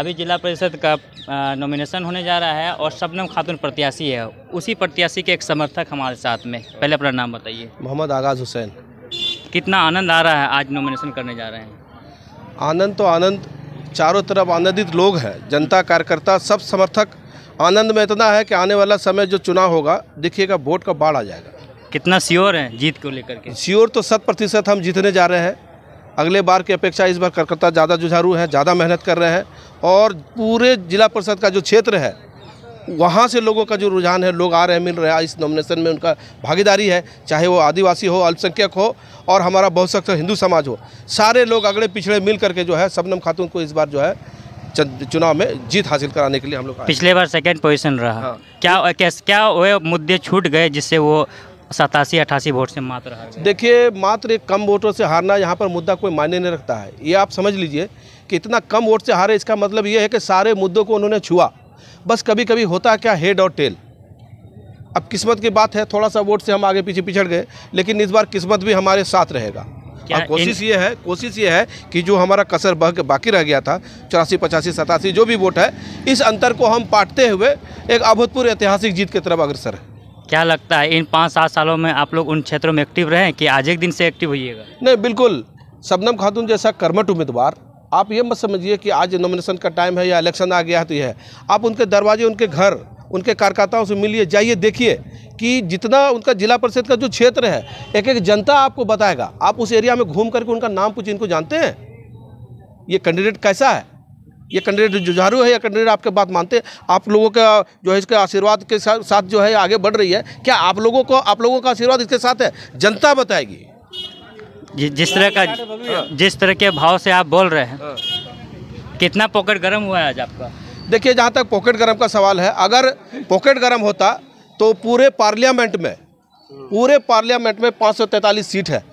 अभी जिला परिषद का नॉमिनेशन होने जा रहा है और सबनम खातून प्रत्याशी है उसी प्रत्याशी के एक समर्थक हमारे साथ में पहले अपना नाम बताइए मोहम्मद आगाज़ हुसैन कितना आनंद आ रहा है आज नॉमिनेशन करने जा रहे हैं आनंद तो आनंद चारों तरफ आनंदित लोग हैं जनता कार्यकर्ता सब समर्थक आनंद में इतना है कि आने वाला समय जो चुनाव होगा देखिएगा वोट का बाढ़ आ जाएगा कितना श्योर है जीत को लेकर के श्योर तो शत प्रतिशत हम जीतने जा रहे हैं अगले बार की अपेक्षा इस बार कार्यकर्ता ज़्यादा जुझारू हैं ज़्यादा मेहनत कर रहे हैं और पूरे जिला परिषद का जो क्षेत्र है वहाँ से लोगों का जो रुझान है लोग आ रहे हैं मिल रहे हैं इस नॉमिनेशन में उनका भागीदारी है चाहे वो आदिवासी हो अल्पसंख्यक हो और हमारा बहुत सख्त हिंदू समाज हो सारे लोग अगले पिछड़े मिल करके जो है सबनम खातून को इस बार जो है चुनाव में जीत हासिल कराने के लिए हम लोग पिछले बार सेकंड पोजीशन रहा हाँ। क्या क्या क्या वे मुद्दे छूट गए जिससे वो सतासी अठासी वोट से मात्र देखिए मात्र एक कम वोटों से हारना यहाँ पर मुद्दा कोई मान्य नहीं रखता है ये आप समझ लीजिए कि इतना कम वोट से हारे इसका मतलब ये है कि सारे मुद्दों को उन्होंने छुआ बस कभी कभी होता क्या हेड और टेल अब किस्मत की बात है थोड़ा सा वोट से हम आगे पीछे पिछड़ गए लेकिन इस बार किस्मत भी हमारे साथ रहेगा और कोशिश ये है कोशिश ये है कि जो हमारा कसर बह के बाकी रह गया था चौरासी पचासी सतासी जो भी वोट है इस अंतर को हम पाटते हुए एक अभूतपूर्व ऐतिहासिक जीत की तरफ अग्रसर है क्या लगता है इन पाँच सात सालों में आप लोग उन क्षेत्रों में एक्टिव रहें कि आज एक दिन से एक्टिव होइएगा नहीं बिल्कुल शबनम खातून जैसा कर्मठ उम्मीदवार आप ये मत समझिए कि आज नॉमिनेशन का टाइम है या इलेक्शन आ गया है तो यह है आप उनके दरवाजे उनके घर उनके कार्यकर्ताओं से मिलिए जाइए देखिए कि जितना उनका जिला परिषद का जो क्षेत्र है एक एक जनता आपको बताएगा आप उस एरिया में घूम करके उनका नाम पूछिए इनको जानते हैं ये कैंडिडेट कैसा है ये कैंडिडेट जुझारू है या कैंडिडेट आपके बात मानते हैं आप लोगों का जो है इसके आशीर्वाद के साथ साथ जो है आगे बढ़ रही है क्या आप लोगों को आप लोगों का आशीर्वाद इसके साथ है जनता बताएगी जिस तरह का जिस तरह के भाव से आप बोल रहे हैं हाँ। कितना पॉकेट गर्म हुआ है आज आपका देखिए जहाँ तक पॉकेट गर्म का सवाल है अगर पॉकेट गर्म होता तो पूरे पार्लियामेंट में पूरे पार्लियामेंट में पाँच सीट है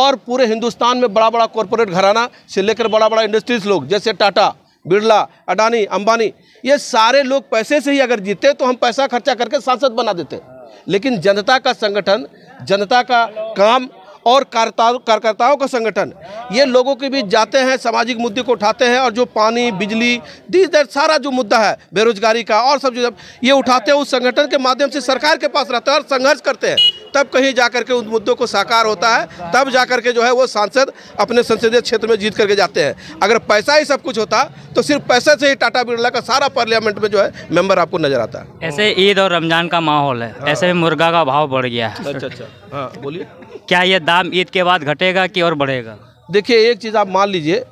और पूरे हिंदुस्तान में बड़ा बड़ा कॉरपोरेट घराना से लेकर बड़ा बड़ा इंडस्ट्रीज लोग जैसे टाटा बिरला अडानी अंबानी ये सारे लोग पैसे से ही अगर जीते तो हम पैसा खर्चा करके सांसद बना देते लेकिन जनता का संगठन जनता का काम और कार्यकर्ताओं का संगठन ये लोगों के बीच जाते हैं सामाजिक मुद्दे को उठाते हैं और जो पानी बिजली दी दर सारा जो मुद्दा है बेरोजगारी का और सब जो ये उठाते हैं उस संगठन के माध्यम से सरकार के पास रहते हैं और संघर्ष करते हैं तब कहीं जा करके उन मुद्दों को साकार होता है तब जा करके जो है वो सांसद अपने संसदीय क्षेत्र में जीत करके जाते हैं अगर पैसा ही सब कुछ होता तो सिर्फ पैसे से ही टाटा बिरला का सारा पार्लियामेंट में जो है मेंबर आपको नजर आता है ऐसे ईद और रमजान का माहौल है हाँ। ऐसे में मुर्गा का भाव बढ़ गया है अच्छा अच्छा हाँ बोलिए क्या ये दाम ईद के बाद घटेगा कि और बढ़ेगा देखिए एक चीज़ आप मान लीजिए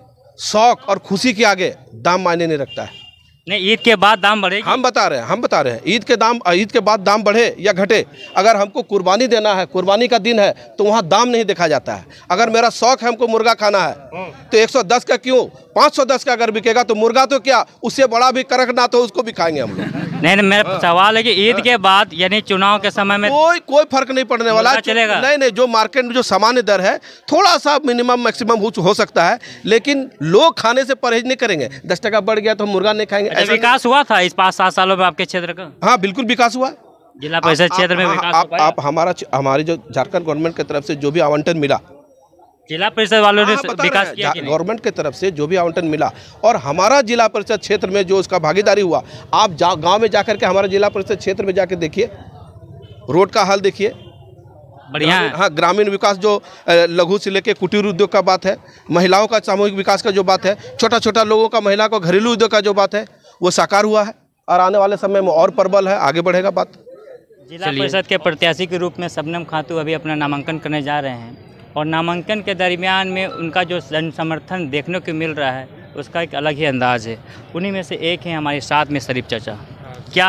शौक और खुशी के आगे दाम मायने नहीं रखता है नहीं ईद के बाद दाम बढ़े हम बता रहे हैं हम बता रहे हैं ईद के दाम ईद के बाद दाम बढ़े या घटे अगर हमको कुर्बानी देना है कुर्बानी का दिन है तो वहाँ दाम नहीं देखा जाता है अगर मेरा शौक है हमको मुर्गा खाना है तो 110 का क्यों 510 का अगर बिकेगा तो मुर्गा तो क्या उससे बड़ा भी करकनाथ हो तो उसको भी खाएंगे हम लोग नहीं नहीं मेरा हाँ। सवाल है कि ईद हाँ। के बाद यानी चुनाव के समय में कोई कोई फर्क नहीं पड़ने वाला चलेगा नहीं नहीं जो मार्केट में जो सामान्य दर है थोड़ा सा मिनिमम मैक्सिमम हो सकता है लेकिन लोग खाने से परहेज नहीं करेंगे दस टका बढ़ गया तो मुर्गा नहीं खाएंगे अच्छा, विकास हुआ था इस पाँच सात सालों में आपके क्षेत्र का हाँ बिल्कुल विकास हुआ जिला परिषद क्षेत्र में आप, आप हमारा हमारी जो झारखंड गवर्नमेंट की तरफ से जो भी आवंटन मिला जिला परिषद वालों ने हाँ, विकास किया गवर्नमेंट की तरफ से जो भी आवंटन मिला और हमारा जिला परिषद क्षेत्र में जो उसका भागीदारी हुआ आप जा गाँव में जाकर के हमारा जिला परिषद क्षेत्र में जाकर देखिए रोड का हाल देखिए बढ़िया हाँ ग्रामीण विकास जो लघु से लेके कुटीर उद्योग का बात है महिलाओं का सामूहिक विकास का जो बात है छोटा छोटा लोगों का महिला का घरेलू उद्योग का जो बात है वो साकार हुआ है और आने वाले समय में और प्रबल है आगे बढ़ेगा बात जिला परिषद के प्रत्याशी के रूप में सबनम खातू अभी अपना नामांकन करने जा रहे हैं और नामांकन के दरमियान में उनका जो जन समर्थन देखने को मिल रहा है उसका एक अलग ही अंदाज है उन्हीं में से एक है हमारे साथ में शरीफ चाचा क्या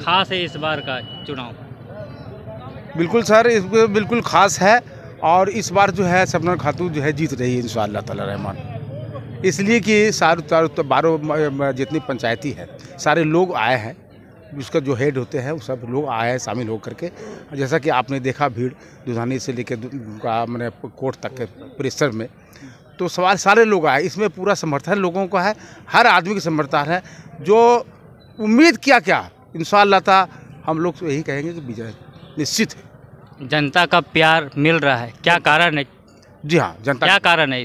खास है इस बार का चुनाव बिल्कुल सर इस बिल्कुल खास है और इस बार जो है सबना खातू जो है जीत रही है इन ताला रहमान इसलिए कि सारे बारह जितनी पंचायती है सारे लोग आए हैं उसका जो हेड होते हैं वो सब लोग आए हैं शामिल होकर के जैसा कि आपने देखा भीड़ दुधानी से लेकर मैंने कोर्ट तक के परिसर में तो सवाल सारे लोग आए इसमें पूरा समर्थन लोगों का है हर आदमी का समर्थन है जो उम्मीद किया क्या इन शाह हम लोग तो यही कहेंगे कि विजय निश्चित है जनता का प्यार मिल रहा है क्या कारण है जी हाँ जनता क्या कारण है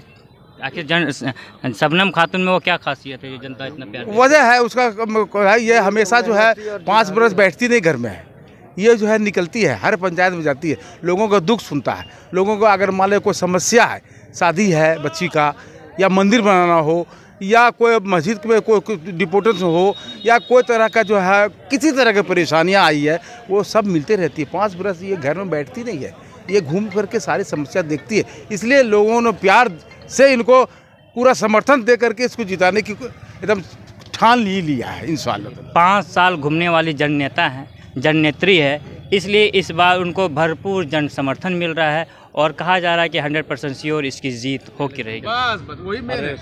आखिर जन सबनम खातून में वो क्या खासियत है ये जनता इतना प्यार वजह है उसका ये हमेशा जो है पाँच बरस बैठती नहीं घर में ये जो है निकलती है हर पंचायत में जाती है लोगों का दुख सुनता है लोगों को अगर मान लो कोई समस्या है शादी है बच्ची का या मंदिर बनाना हो या कोई मस्जिद में कोई डिपोटेंस हो या कोई तरह का जो है किसी तरह की परेशानियाँ आई है वो सब मिलते रहती है पाँच बरस ये घर में बैठती नहीं है ये घूम फिर के सारी समस्या देखती है इसलिए लोगों ने प्यार से इनको पूरा समर्थन दे करके इसको जिताने की एकदम ठान ली लिया है इन सालों पाँच साल घूमने वाली जन नेता हैं जन नेत्री है इसलिए इस बार उनको भरपूर जन समर्थन मिल रहा है और कहा जा रहा है कि हंड्रेड परसेंट श्योर इसकी जीत हो होकर रहेगी बस बस वही मेरे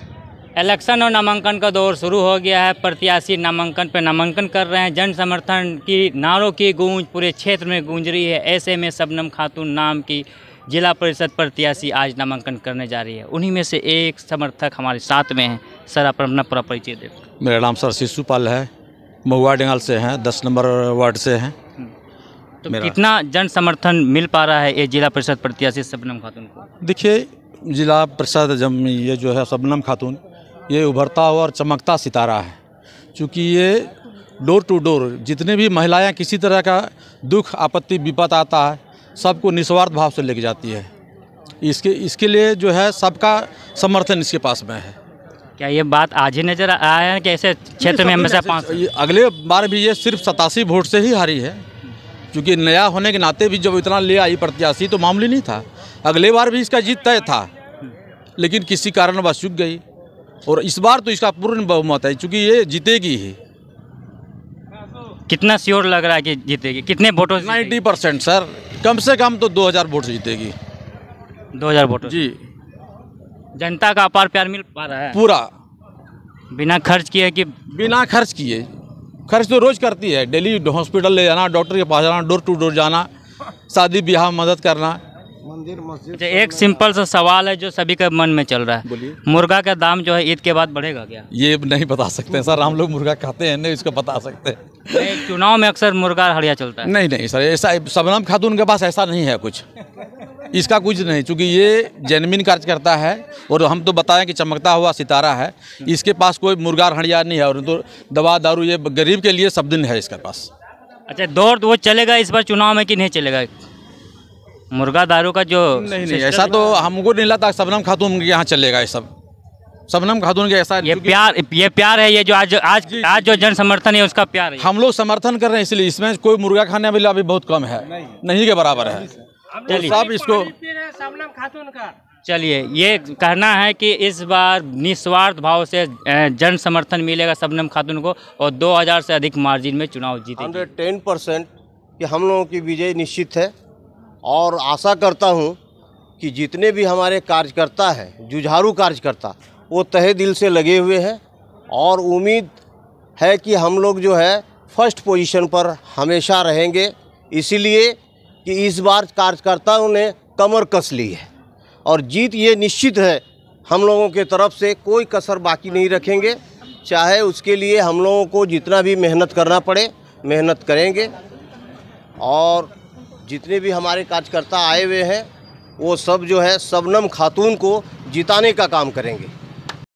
इलेक्शन और नामांकन का दौर शुरू हो गया है प्रत्याशी नामांकन पर नामांकन कर रहे हैं जन समर्थन की नारों की गूंज पूरे क्षेत्र में गूंज रही है ऐसे में सबनम खातून नाम की जिला परिषद प्रत्याशी आज नामांकन करने जा रही है उन्हीं में से एक समर्थक हमारे साथ में हैं सर आप अपना पूरा परिचय दे मेरा नाम सर शिशुपाल है महुआ डेंगाल से हैं दस नंबर वार्ड से हैं हम्म। तो कितना जन समर्थन मिल पा रहा है ये जिला परिषद प्रत्याशी सबनम खातून को देखिए जिला परिषद जब ये जो है सबनम खातून ये उभरता हुआ और चमकता सितारा है चूँकि ये डोर टू डोर जितने भी महिलाएं किसी तरह का दुख आपत्ति विपत आता है सबको निस्वार्थ भाव से लेके जाती है इसके इसके लिए जो है सबका समर्थन इसके पास में है क्या ये बात आज ही नज़र आया है कि ऐसे क्षेत्र में हमेशा पाँच अगले बार भी ये सिर्फ सतासी वोट से ही हारी है क्योंकि नया होने के नाते भी जब इतना ले आई प्रत्याशी तो मामूली नहीं था अगले बार भी इसका जीत तय था लेकिन किसी कारणवश चुक गई और इस बार तो इसका पूर्ण बहुमत है चूँकि ये जीतेगी ही कितना श्योर लग रहा है कि जीतेगी कितने वोटों नाइन्टी परसेंट सर कम से कम तो 2000 वोट जीतेगी 2000 वोट जी जनता का अपार प्यार मिल पा रहा है पूरा बिना खर्च किए कि बिना खर्च किए खर्च तो रोज़ करती है डेली हॉस्पिटल ले जाना डॉक्टर के पास जाना डोर टू डोर जाना शादी ब्याह मदद करना मंदिर मस्जिद एक सिंपल सा सवाल है जो सभी के मन में चल रहा है मुर्गा का दाम जो है ईद के बाद बढ़ेगा क्या ये नहीं बता सकते सर हम लोग मुर्गा खाते हैं नहीं इसको बता सकते हैं चुनाव में अक्सर मुर्गा हड़िया चलता है नहीं नहीं सर ऐसा सबनम खातून के पास ऐसा नहीं है कुछ इसका कुछ नहीं चूँकि ये जेनविन कार्य करता है और हम तो बताएं कि चमकता हुआ सितारा है इसके पास कोई मुर्गा हड़िया नहीं है और तो दवा दारू ये गरीब के लिए सब दिन है इसके पास अच्छा दौर तो वो चलेगा इस बार चुनाव में कि नहीं चलेगा मुर्गा दारू का जो नहीं नहीं ऐसा तो हमको नहीं लगता सबनम खातून के यहाँ चलेगा ये सब सबनम खातून के ऐसा ये प्यार ये प्यार है ये जो आज आज आज जो जन समर्थन है उसका प्यार है हम लोग समर्थन कर रहे हैं इसलिए इसमें कोई मुर्गा खाने वाले अभी बहुत कम है नहीं, के बराबर है तो सब इसको खातून का चलिए ये कहना है कि इस बार निस्वार्थ भाव से जन समर्थन मिलेगा सबनम खातून को और 2000 से अधिक मार्जिन में चुनाव जीते टेन परसेंट कि हम लोगों की विजय निश्चित है और आशा करता हूँ कि जितने भी हमारे कार्यकर्ता हैं जुझारू कार्यकर्ता वो तहे दिल से लगे हुए हैं और उम्मीद है कि हम लोग जो है फर्स्ट पोजीशन पर हमेशा रहेंगे इसीलिए कि इस बार कार्यकर्ताओं ने कमर कस ली है और जीत ये निश्चित है हम लोगों के तरफ से कोई कसर बाकी नहीं रखेंगे चाहे उसके लिए हम लोगों को जितना भी मेहनत करना पड़े मेहनत करेंगे और जितने भी हमारे कार्यकर्ता आए हुए हैं वो सब जो है सबनम खातून को जिताने का काम करेंगे